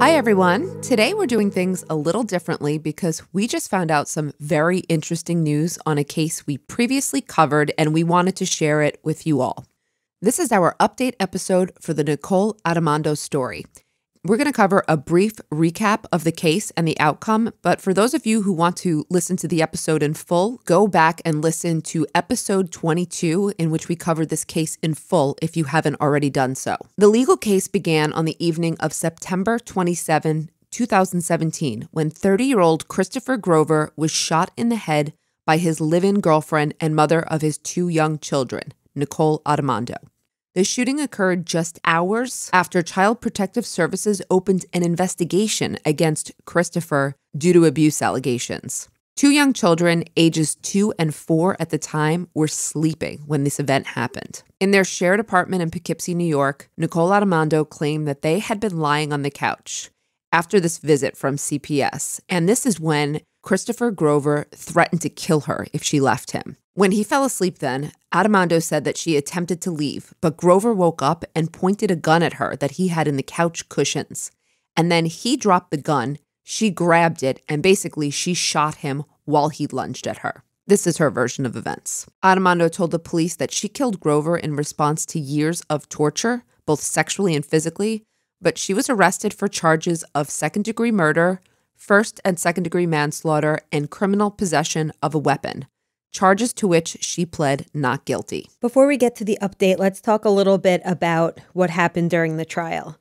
Hi, everyone. Today we're doing things a little differently because we just found out some very interesting news on a case we previously covered and we wanted to share it with you all. This is our update episode for the Nicole Adamando story. We're going to cover a brief recap of the case and the outcome, but for those of you who want to listen to the episode in full, go back and listen to episode 22, in which we covered this case in full if you haven't already done so. The legal case began on the evening of September 27, 2017, when 30 year old Christopher Grover was shot in the head by his live in girlfriend and mother of his two young children, Nicole Ottamondo. The shooting occurred just hours after Child Protective Services opened an investigation against Christopher due to abuse allegations. Two young children, ages two and four at the time, were sleeping when this event happened. In their shared apartment in Poughkeepsie, New York, Nicole Armando claimed that they had been lying on the couch after this visit from CPS, and this is when Christopher Grover threatened to kill her if she left him. When he fell asleep, then, Adamando said that she attempted to leave, but Grover woke up and pointed a gun at her that he had in the couch cushions. And then he dropped the gun, she grabbed it, and basically she shot him while he lunged at her. This is her version of events. Adamando told the police that she killed Grover in response to years of torture, both sexually and physically, but she was arrested for charges of second degree murder, first and second degree manslaughter, and criminal possession of a weapon charges to which she pled not guilty. Before we get to the update, let's talk a little bit about what happened during the trial.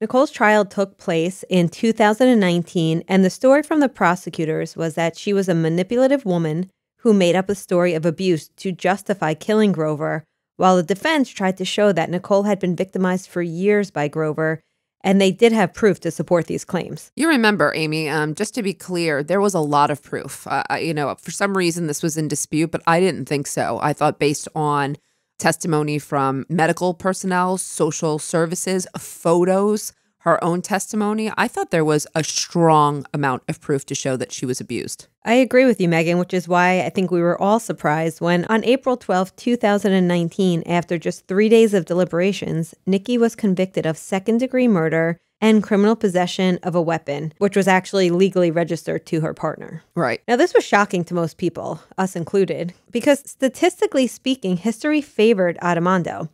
Nicole's trial took place in 2019, and the story from the prosecutors was that she was a manipulative woman who made up a story of abuse to justify killing Grover, while the defense tried to show that Nicole had been victimized for years by Grover and they did have proof to support these claims. You remember, Amy, um, just to be clear, there was a lot of proof. Uh, you know, for some reason this was in dispute, but I didn't think so. I thought based on testimony from medical personnel, social services, photos, her own testimony, I thought there was a strong amount of proof to show that she was abused. I agree with you, Megan, which is why I think we were all surprised when, on April 12, 2019, after just three days of deliberations, Nikki was convicted of second degree murder and criminal possession of a weapon, which was actually legally registered to her partner. Right. Now, this was shocking to most people, us included, because statistically speaking, history favored Adamando.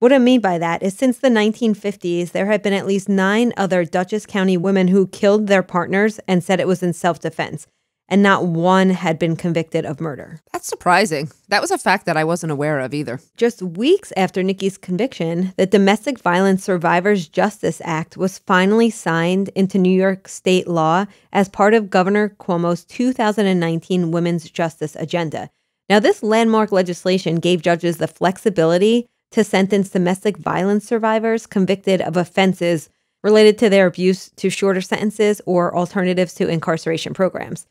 What I mean by that is since the 1950s, there have been at least nine other Dutchess County women who killed their partners and said it was in self defense, and not one had been convicted of murder. That's surprising. That was a fact that I wasn't aware of either. Just weeks after Nikki's conviction, the Domestic Violence Survivors Justice Act was finally signed into New York state law as part of Governor Cuomo's 2019 Women's Justice Agenda. Now, this landmark legislation gave judges the flexibility to sentence domestic violence survivors convicted of offenses related to their abuse to shorter sentences or alternatives to incarceration programs.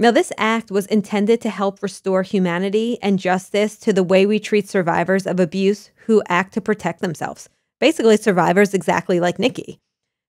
Now, this act was intended to help restore humanity and justice to the way we treat survivors of abuse who act to protect themselves. Basically, survivors exactly like Nikki.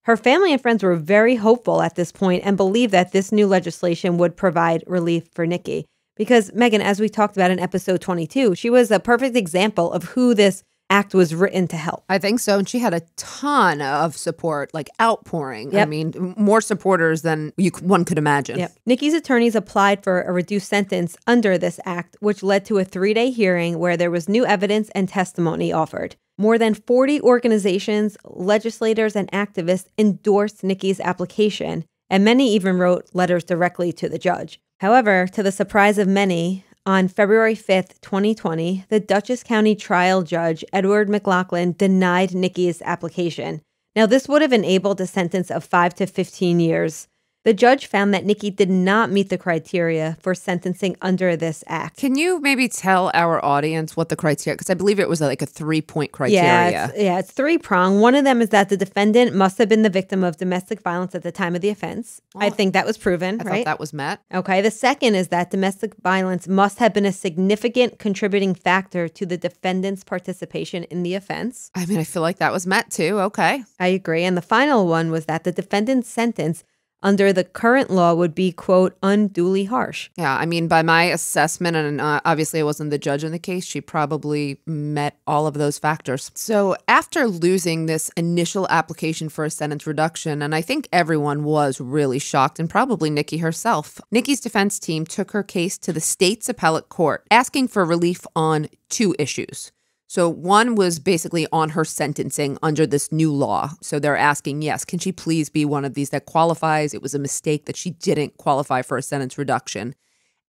Her family and friends were very hopeful at this point and believed that this new legislation would provide relief for Nikki. Because, Megan, as we talked about in episode 22, she was a perfect example of who this act was written to help. I think so. And she had a ton of support, like outpouring. Yep. I mean, more supporters than you, one could imagine. Yep. Nikki's attorneys applied for a reduced sentence under this act, which led to a three day hearing where there was new evidence and testimony offered. More than 40 organizations, legislators, and activists endorsed Nikki's application, and many even wrote letters directly to the judge. However, to the surprise of many, on February 5, 2020, the Dutchess County trial judge, Edward McLaughlin, denied Nikki's application. Now, this would have enabled a sentence of 5 to 15 years. The judge found that Nikki did not meet the criteria for sentencing under this act. Can you maybe tell our audience what the criteria? Because I believe it was like a three point criteria. Yeah, it's, yeah, it's three prong. One of them is that the defendant must have been the victim of domestic violence at the time of the offense. Well, I think that was proven. I right? thought that was met. Okay. The second is that domestic violence must have been a significant contributing factor to the defendant's participation in the offense. I mean, I feel like that was met too. Okay. I agree. And the final one was that the defendant's sentence under the current law would be quote unduly harsh yeah i mean by my assessment and uh, obviously i wasn't the judge in the case she probably met all of those factors so after losing this initial application for a sentence reduction and i think everyone was really shocked and probably nikki herself nikki's defense team took her case to the state's appellate court asking for relief on two issues so one was basically on her sentencing under this new law. So they're asking, yes, can she please be one of these that qualifies? It was a mistake that she didn't qualify for a sentence reduction.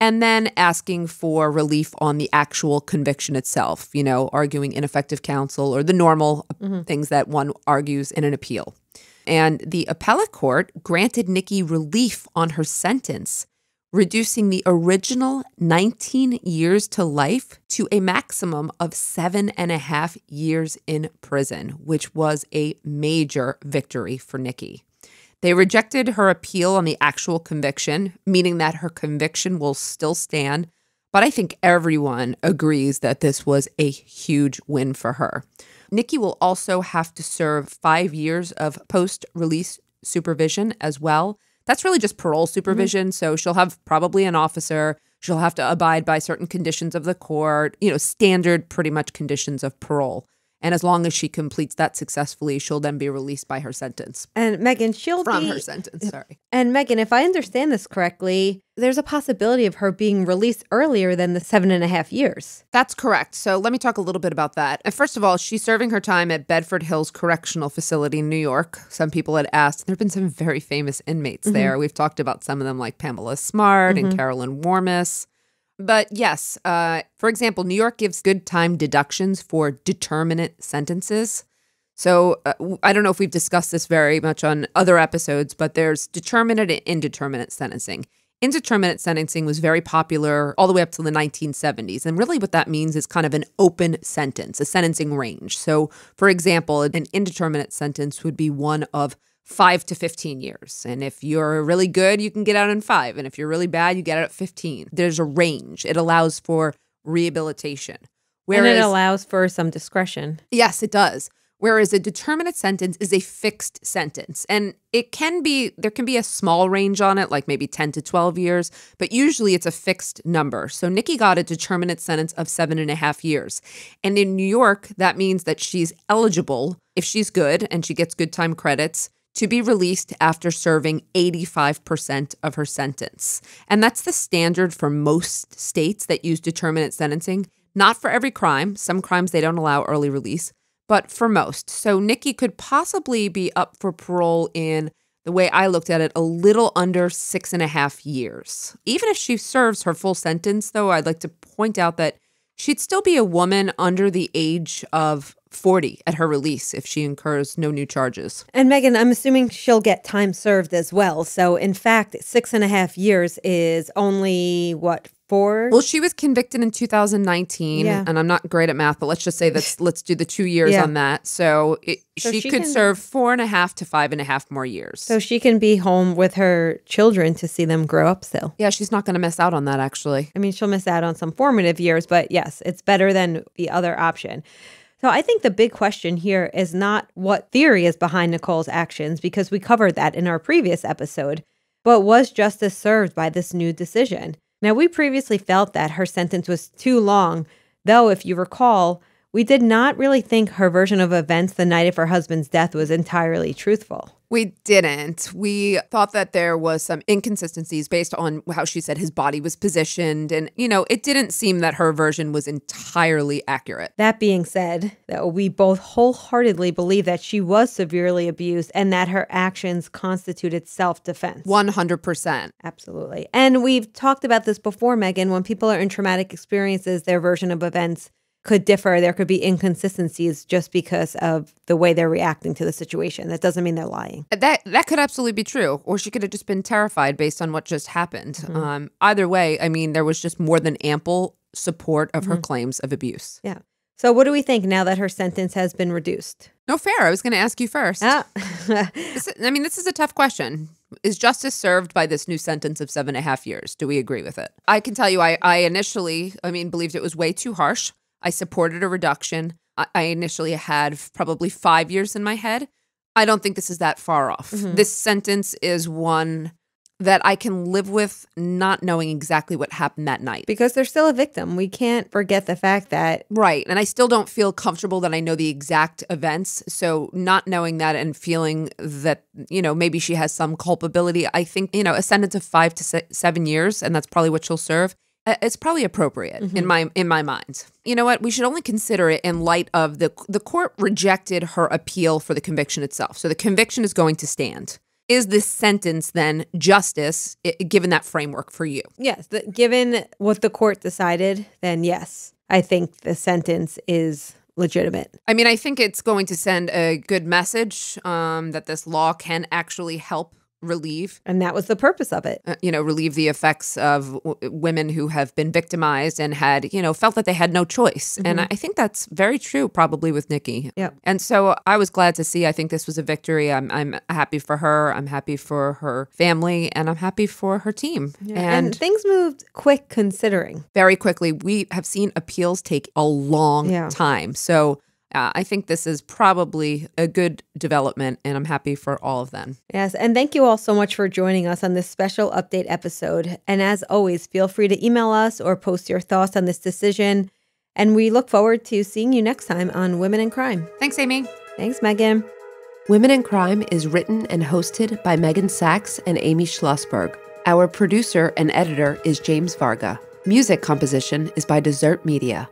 And then asking for relief on the actual conviction itself, you know, arguing ineffective counsel or the normal mm -hmm. things that one argues in an appeal. And the appellate court granted Nikki relief on her sentence reducing the original 19 years to life to a maximum of seven and a half years in prison, which was a major victory for Nikki. They rejected her appeal on the actual conviction, meaning that her conviction will still stand. But I think everyone agrees that this was a huge win for her. Nikki will also have to serve five years of post release supervision as well that's really just parole mm-hmm. supervision. Mm -hmm. So she'll have probably an officer. She'll have to abide by certain conditions of the court, you know, standard pretty much conditions of parole. And as long as she completes that successfully, she'll then be released by her sentence. And Megan, she'll from be, her sentence. Sorry. And Megan, if I understand this correctly, there's a possibility of her being released earlier than the seven and a half years. That's correct. So let me talk a little bit about that. First of all, she's serving her time at Bedford Hills Correctional Facility in New York. Some people had asked. There have been some very famous inmates mm -hmm. there. We've talked about some of them, like Pamela Smart mm -hmm. and mm-hmm. Carolyn Warmus. But yes, uh, for example, New York gives good time deductions for determinate sentences. So uh, I don't know if we've discussed this very much on other episodes, but there's determinate and indeterminate sentencing. Indeterminate sentencing was very popular all the way up to the 1970s. And really, what that means is kind of an open sentence, a sentencing range. So, for example, an indeterminate sentence would be one of five to 15 years. And if you're really good, you can get out in five. And if you're really bad, you get out at 15. There's a range, it allows for rehabilitation. Whereas, and it allows for some discretion. Yes, it does. Whereas a determinate sentence is a fixed sentence. And it can be, there can be a small range on it, like maybe 10 to 12 years, but usually it's a fixed number. So Nikki got a determinate sentence of seven and a half years. And in New York, that means that she's eligible, if she's good and she gets good time credits, to be released after serving 85% of her sentence. And that's the standard for most states that use determinate sentencing. Not for every crime, some crimes they don't allow early release, but for most. So Nikki could possibly be up for parole in the way I looked at it, a little under six and a half years. Even if she serves her full sentence, though, I'd like to point out that she'd still be a woman under the age of 40 at her release if she incurs no new charges. And Megan, I'm assuming she'll get time served as well. So, in fact, six and a half years is only what, four? Well, she was convicted in 2019. Yeah. And I'm not great at math, but let's just say that's let's do the two years yeah. on that. So, it, so she, she, could can, serve four and a half to five and a half more years. So she can be home with her children to see them grow up still. Yeah, she's not going to miss out on that, actually. I mean, she'll miss out on some formative years, but yes, it's better than the other option. So I think the big question here is not what theory is behind Nicole's actions, because we covered that in our previous episode, but was justice served by this new decision? Now, we previously felt that her sentence was too long, though, if you recall, we did not really think her version of events the night of her husband's death was entirely truthful. We didn't. We thought that there was some inconsistencies based on how she said his body was positioned and you know, it didn't seem that her version was entirely accurate. That being said, though, we both wholeheartedly believe that she was severely abused and that her actions constituted self-defense. 100%. Absolutely. And we've talked about this before, Megan, when people are in traumatic experiences, their version of events could differ. There could be inconsistencies just because of the way they're reacting to the situation. That doesn't mean they're lying. Uh, that that could absolutely be true, or she could have just been terrified based on what just happened. Mm -hmm. um, either way, I mean, there was just more than ample support of mm -hmm. her mm-hmm. claims of abuse. Yeah. So what do we think now that her sentence has been reduced? No fair. I was going to ask you first. Ah. I mean, this is a tough question. Is justice served by this new sentence of seven and a half years? Do we agree with it? I can tell you, I, I initially, I mean, believed it was way too harsh. I supported a reduction. I initially had probably five years in my head. I don't think this is that far off. Mm -hmm. This sentence is one that I can live with not knowing exactly what happened that night. Because they're still a victim. We can't forget the fact that. Right. And I still don't feel comfortable that I know the exact events. So, not knowing that and feeling that, you know, maybe she has some culpability, I think, you know, a sentence of five to se seven years, and that's probably what she'll serve, uh, it's probably appropriate mm -hmm. in mm-hmm. my in my mind. You know what? We should only consider it in light of the the court rejected her appeal for the conviction itself. So the conviction is going to stand. Is this sentence then justice it, given that framework for you? Yes, the, given what the court decided, then yes. I think the sentence is legitimate. I mean, I think it's going to send a good message um, that this law can actually help relieve and that was the purpose of it uh, you know relieve the effects of w- women who have been victimized and had you know felt that they had no choice mm-hmm. and i think that's very true probably with nikki yeah and so i was glad to see i think this was a victory i'm, I'm happy for her i'm happy for her family and i'm happy for her team yeah. and, and, things moved quick considering very quickly we have seen appeals take a long yeah. time so uh, I think this is probably a good development, and I'm happy for all of them. Yes, and thank you all so much for joining us on this special update episode. And as always, feel free to email us or post your thoughts on this decision. And we look forward to seeing you next time on Women in Crime. Thanks, Amy. Thanks, Megan. Women in Crime is written and hosted by Megan Sachs and Amy Schlossberg. Our producer and editor is James Varga. Music composition is by Dessert Media.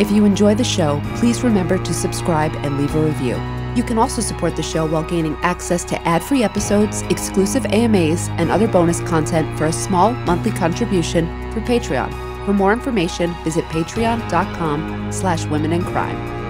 If you enjoy the show, please remember to subscribe and leave a review. You can also support the show while gaining access to ad free episodes, exclusive AMAs, and other bonus content for a small monthly contribution through Patreon. For more information, visit patreon.com slash women in crime.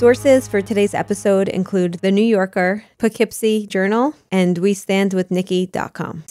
Sources for today's episode include The New Yorker, Poughkeepsie Journal, and WeStandWithNikki.com.